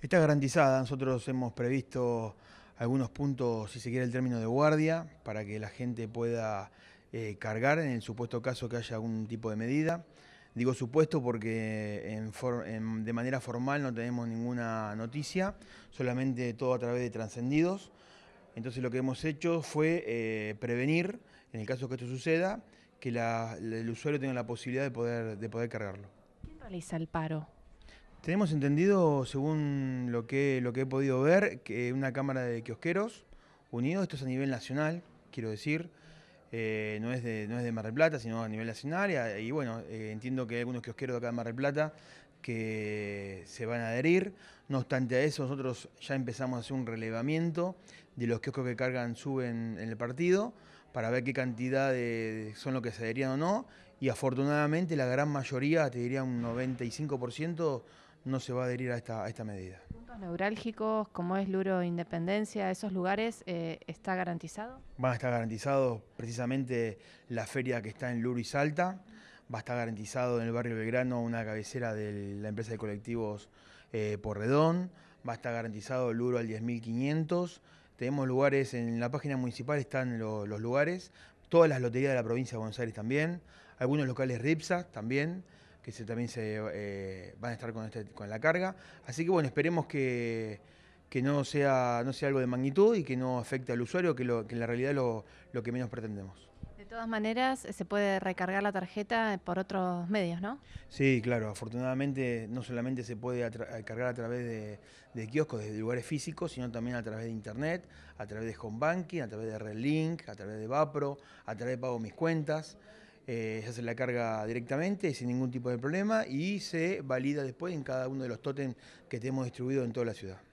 Está garantizada. Nosotros hemos previsto algunos puntos, si se quiere el término de guardia, para que la gente pueda eh, cargar en el supuesto caso que haya algún tipo de medida. Digo supuesto porque de manera formal no tenemos ninguna noticia, solamente todo a través de trascendidos. Entonces lo que hemos hecho fue eh, prevenir, en el caso que esto suceda, que el usuario tenga la posibilidad de poder, de poder cargarlo. ¿Quién realiza el paro? Tenemos entendido, según lo que, lo que he podido ver, que una Cámara de Kiosqueros unidos, esto es a nivel nacional, quiero decir, eh, no, es de, no de Mar del Plata, sino a nivel nacional, y, bueno, eh, entiendo que hay algunos kiosqueros de acá de Mar del Plata que se van a adherir, no obstante a eso nosotros ya empezamos a hacer un relevamiento de los kioscos que cargan, suben en el partido, para ver qué cantidad de, son los que se adherían o no, y afortunadamente la gran mayoría, te diría un 95%, no se va a adherir a esta, medida. ¿Puntos neurálgicos como es Luro Independencia, esos lugares, eh, está garantizado? Van a estar garantizados precisamente la feria que está en Luro y Salta, va a estar garantizado en el barrio Belgrano una cabecera de la empresa de colectivos eh, Porredón, va a estar garantizado Luro al 10.500. Tenemos lugares, en la página municipal están los lugares, todas las loterías de la provincia de Buenos Aires también, algunos locales RIPSA también, que también se, eh, van a estar con, este, con la carga. Así que bueno, esperemos que, que no, sea, no sea algo de magnitud y que no afecte al usuario, que, lo, en la realidad lo, lo que menos pretendemos. De todas maneras, eh, se puede recargar la tarjeta eh, por otros medios, ¿no? Sí, claro. Afortunadamente, no solamente se puede cargar a través de, kioscos, de lugares físicos, sino también a través de Internet, a través de Home Banking, a través de Red Link, a través de Vapro, a través de Pago Mis Cuentas. Eh, se hace la carga directamente sin ningún tipo de problema y se valida después en cada uno de los tótems que tenemos distribuidos en toda la ciudad.